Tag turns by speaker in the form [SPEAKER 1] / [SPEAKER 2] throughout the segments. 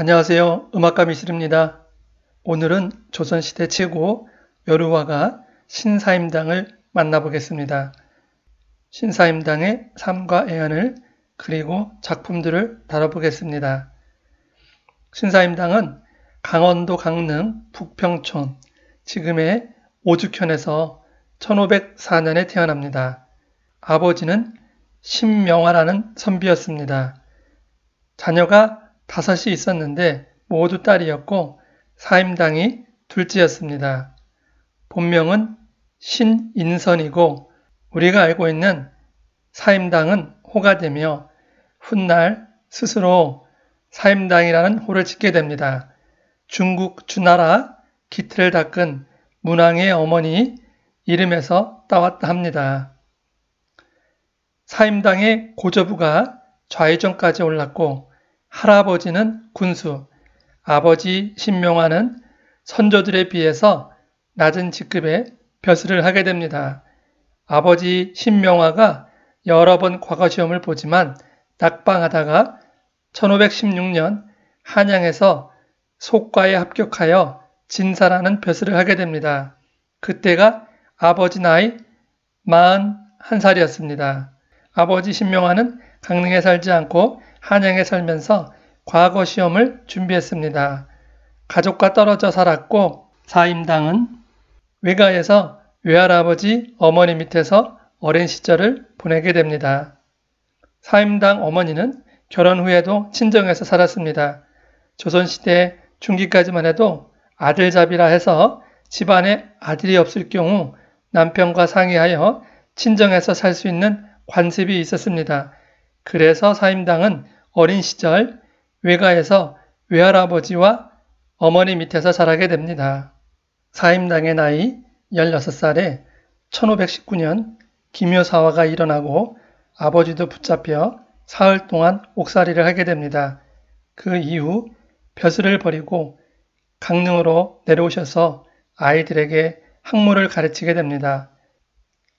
[SPEAKER 1] 안녕하세요. 음악가 미실입니다. 오늘은 조선시대 최고 여루화가 신사임당을 만나보겠습니다. 신사임당의 삶과 애연을 그리고 작품들을 다뤄보겠습니다. 신사임당은 강원도 강릉 북평촌 지금의 오죽현에서 1504년에 태어납니다. 아버지는 신명화라는 선비였습니다. 자녀가 다섯이 있었는데 모두 딸이었고 사임당이 둘째였습니다. 본명은 신인선이고 우리가 알고 있는 사임당은 호가 되며 훗날 스스로 사임당이라는 호를 짓게 됩니다. 중국 주나라 기틀을 닦은 문왕의 어머니 이름에서 따왔다 합니다. 사임당의 고저부가 좌회전까지 올랐고 할아버지는 군수, 아버지 신명화는 선조들에 비해서 낮은 직급에 벼슬을 하게 됩니다. 아버지 신명화가 여러 번 과거 시험을 보지만 낙방하다가 1516년 한양에서 속과에 합격하여 진사라는 벼슬을 하게 됩니다. 그때가 아버지 나이 41살이었습니다. 아버지 신명화는 강릉에 살지 않고 한양에 살면서 과거 시험을 준비했습니다. 가족과 떨어져 살았고 사임당은 외가에서 외할아버지 어머니 밑에서 어린 시절을 보내게 됩니다. 사임당 어머니는 결혼 후에도 친정에서 살았습니다. 조선시대 중기까지만 해도 아들잡이라 해서 집안에 아들이 없을 경우 남편과 상의하여 친정에서 살 수 있는 관습이 있었습니다. 그래서 사임당은 어린 시절 외가에서 외할아버지와 어머니 밑에서 자라게 됩니다. 사임당의 나이 16살에 1519년 기묘사화가 일어나고 아버지도 붙잡혀 사흘 동안 옥살이를 하게 됩니다. 그 이후 벼슬을 버리고 강릉으로 내려오셔서 아이들에게 학문을 가르치게 됩니다.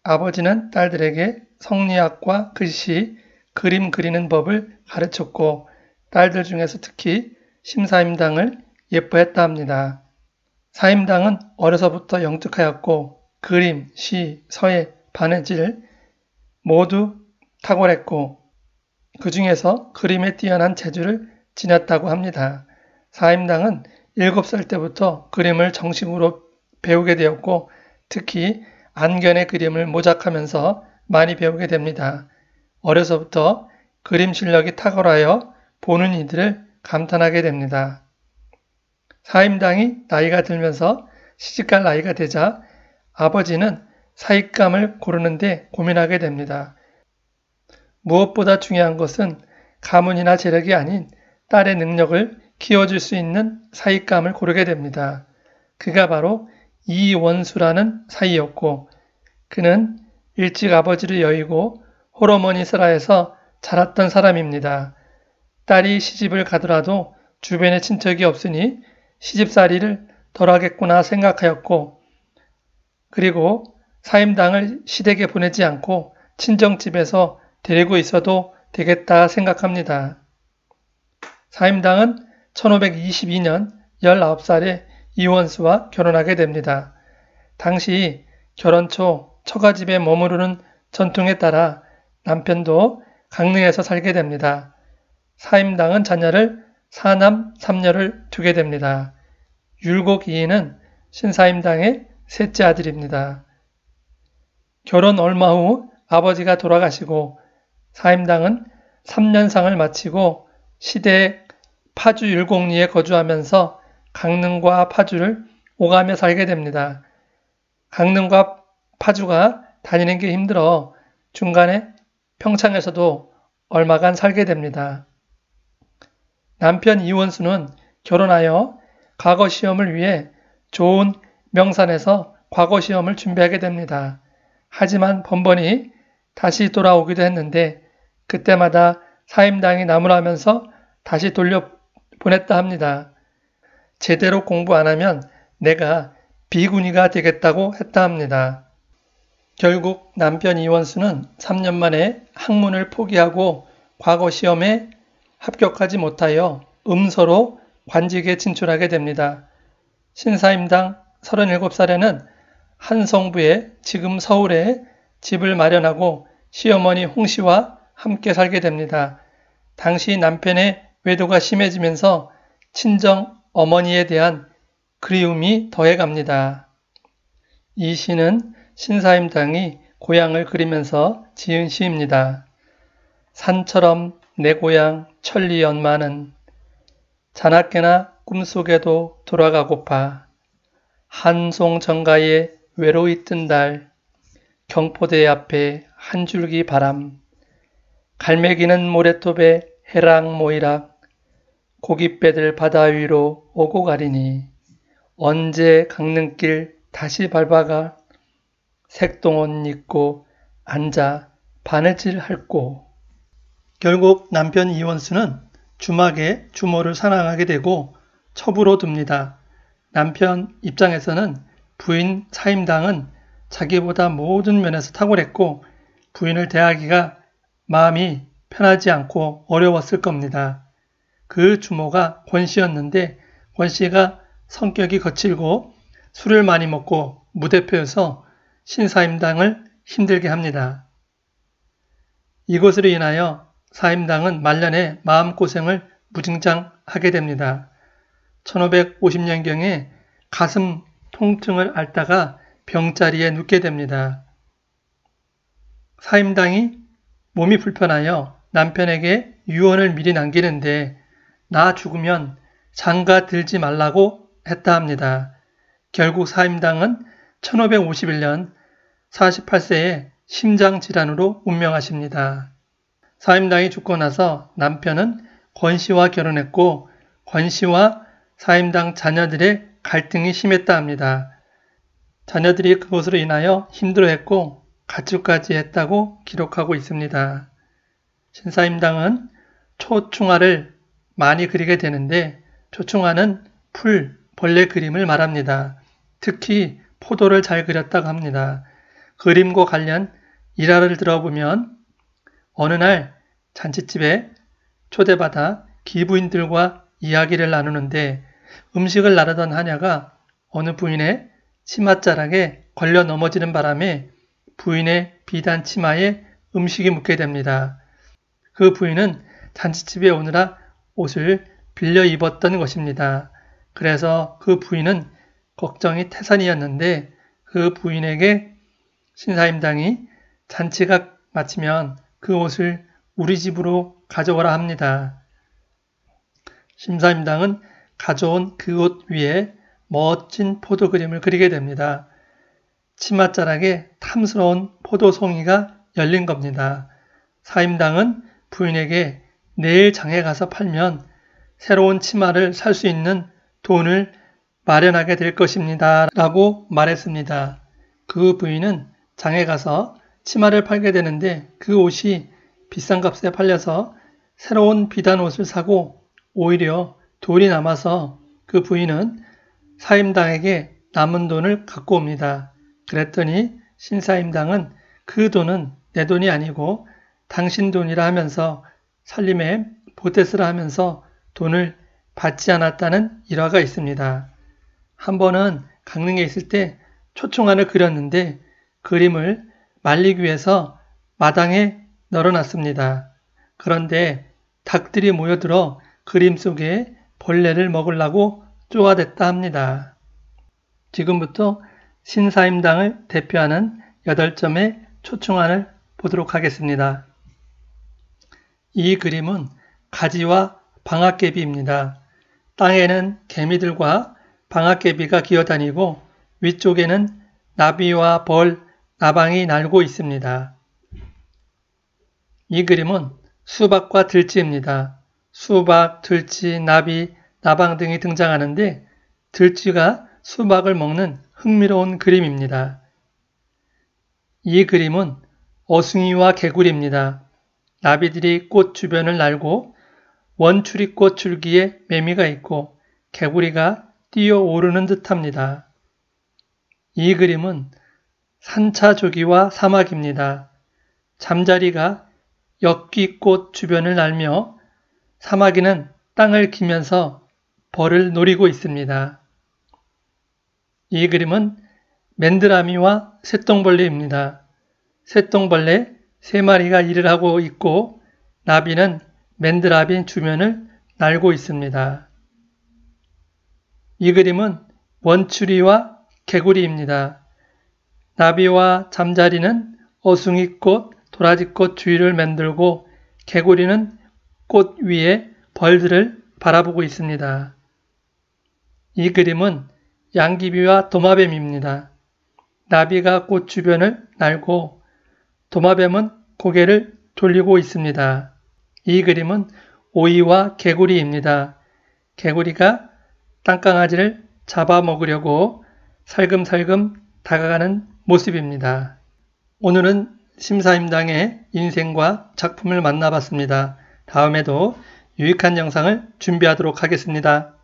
[SPEAKER 1] 아버지는 딸들에게 성리학과 글씨, 그림 그리는 법을 가르쳤고 딸들 중에서 특히 심사임당을 예뻐했다 합니다. 사임당은 어려서부터 영특하였고 그림, 시, 서예, 바느질 모두 탁월했고 그 중에서 그림에 뛰어난 재주를 지녔다고 합니다. 사임당은 7살 때부터 그림을 정식으로 배우게 되었고 특히 안견의 그림을 모작하면서 많이 배우게 됩니다. 어려서부터 그림 실력이 탁월하여 보는 이들을 감탄하게 됩니다. 사임당이 나이가 들면서 시집갈 나이가 되자 아버지는 사익감을 고르는데 고민하게 됩니다. 무엇보다 중요한 것은 가문이나 재력이 아닌 딸의 능력을 키워줄 수 있는 사익감을 고르게 됩니다. 그가 바로 이원수라는 사이였고 그는 일찍 아버지를 여의고 호르몬이스라에서 자랐던 사람입니다. 딸이 시집을 가더라도 주변에 친척이 없으니 시집살이를 덜하겠구나 생각하였고 그리고 사임당을 시댁에 보내지 않고 친정집에서 데리고 있어도 되겠다 생각합니다. 사임당은 1522년 19살에 이원수와 결혼하게 됩니다. 당시 결혼 초 처가집에 머무르는 전통에 따라 남편도 강릉에서 살게 됩니다. 사임당은 자녀를 사남, 삼녀를 두게 됩니다. 율곡 이인은 신사임당의 셋째 아들입니다. 결혼 얼마 후 아버지가 돌아가시고 사임당은 3년상을 마치고 시대의 파주 율곡리에 거주하면서 강릉과 파주를 오가며 살게 됩니다. 강릉과 파주가 다니는 게 힘들어 중간에 평창에서도 얼마간 살게 됩니다. 남편 이원수는 결혼하여 과거 시험을 위해 좋은 명산에서 과거 시험을 준비하게 됩니다. 하지만 번번이 다시 돌아오기도 했는데 그때마다 사임당이 나무라면서 다시 돌려 보냈다 합니다. 제대로 공부 안 하면 내가 비군이가 되겠다고 했다 합니다. 결국 남편 이원수는 3년 만에 학문을 포기하고 과거 시험에 합격하지 못하여 음서로 관직에 진출하게 됩니다. 신사임당 37살에는 한성부에 지금 서울에 집을 마련하고 시어머니 홍씨와 함께 살게 됩니다. 당시 남편의 외도가 심해지면서 친정 어머니에 대한 그리움이 더해갑니다. 이 시는 신사임당이 고향을 그리면서 지은 시입니다. 산처럼 내 고향 천리연마는 자나깨나 꿈속에도 돌아가고파 한송 정가에 외로이 뜬 달 경포대 앞에 한 줄기 바람 갈매기는 모래톱에 해랑 모이락 고깃배들 바다 위로 오고 가리니 언제 강릉길 다시 밟아가 색동옷 입고 앉아 바느질 핥고 결국 남편 이원수는 주막에 주모를 사랑하게 되고 첩으로 둡니다. 남편 입장에서는 부인 차임당은 자기보다 모든 면에서 탁월했고 부인을 대하기가 마음이 편하지 않고 어려웠을 겁니다. 그 주모가 권 씨였는데 권 씨가 성격이 거칠고 술을 많이 먹고 무대표에서 신사임당을 힘들게 합니다. 이것으로 인하여 사임당은 말년에 마음고생을 무증장하게 됩니다. 1550년경에 가슴 통증을 앓다가 병자리에 눕게 됩니다. 사임당이 몸이 불편하여 남편에게 유언을 미리 남기는데 나 죽으면 장가 들지 말라고 했다 합니다. 결국 사임당은 1551년 48세에 심장질환으로 운명하십니다. 사임당이 죽고 나서 남편은 권 씨와 결혼했고 권 씨와 사임당 자녀들의 갈등이 심했다 합니다. 자녀들이 그것으로 인하여 힘들어했고 가출까지 했다고 기록하고 있습니다. 신사임당은 초충화를 많이 그리게 되는데 초충화는 풀, 벌레 그림을 말합니다. 특히 포도를 잘 그렸다고 합니다. 그림과 관련 일화를 들어보면 어느 날 잔치집에 초대받아 기부인들과 이야기를 나누는데 음식을 나르던 하냐가 어느 부인의 치맛자락에 걸려 넘어지는 바람에 부인의 비단 치마에 음식이 묻게 됩니다. 그 부인은 잔치집에 오느라 옷을 빌려 입었던 것입니다. 그래서 그 부인은 걱정이 태산이었는데 그 부인에게 신사임당이 잔치가 마치면 그 옷을 우리 집으로 가져오라 합니다. 신사임당은 가져온 그 옷 위에 멋진 포도 그림을 그리게 됩니다. 치맛자락에 탐스러운 포도송이가 열린 겁니다. 사임당은 부인에게 내일 장에 가서 팔면 새로운 치마를 살 수 있는 돈을 마련하게 될 것입니다. 라고 말했습니다. 그 부인은 장에 가서 치마를 팔게 되는데 그 옷이 비싼 값에 팔려서 새로운 비단 옷을 사고 오히려 돈이 남아서 그 부인은 사임당에게 남은 돈을 갖고 옵니다. 그랬더니 신사임당은 그 돈은 내 돈이 아니고 당신 돈이라 하면서 살림에 보태스라 하면서 돈을 받지 않았다는 일화가 있습니다. 한 번은 강릉에 있을 때 초청안을 그렸는데 그림을 말리기 위해서 마당에 널어놨습니다. 그런데 닭들이 모여들어 그림 속에 벌레를 먹으려고 쪼아댔다 합니다. 지금부터 신사임당을 대표하는 8점의 초청안을 보도록 하겠습니다. 이 그림은 가지와 방아깨비입니다. 땅에는 개미들과 방아깨비가 기어다니고 위쪽에는 나비와 벌, 나방이 날고 있습니다. 이 그림은 수박과 들쥐입니다. 수박, 들쥐, 나비, 나방 등이 등장하는데 들쥐가 수박을 먹는 흥미로운 그림입니다. 이 그림은 어숭이와 개구리입니다. 나비들이 꽃 주변을 날고 원추리꽃 줄기에 매미가 있고 개구리가 뛰어오르는 듯합니다. 이 그림은 산차조기와 사막입니다. 잠자리가 엽기꽃 주변을 날며 사마귀는 땅을 기면서 벌을 노리고 있습니다. 이 그림은 맨드라미와 새똥벌레입니다. 새똥벌레 3마리가 일을 하고 있고 나비는 맨드라빈 주변을 날고 있습니다. 이 그림은 원추리와 개구리입니다. 나비와 잠자리는 어숭이꽃, 도라지꽃 주위를 만들고 개구리는 꽃 위에 벌들을 바라보고 있습니다. 이 그림은 양귀비와 도마뱀입니다. 나비가 꽃 주변을 날고 도마뱀은 고개를 돌리고 있습니다. 이 그림은 오이와 개구리입니다. 개구리가 땅강아지를 잡아먹으려고 살금살금 다가가는 모습입니다. 오늘은 심사임당의 인생과 작품을 만나봤습니다. 다음에도 유익한 영상을 준비하도록 하겠습니다.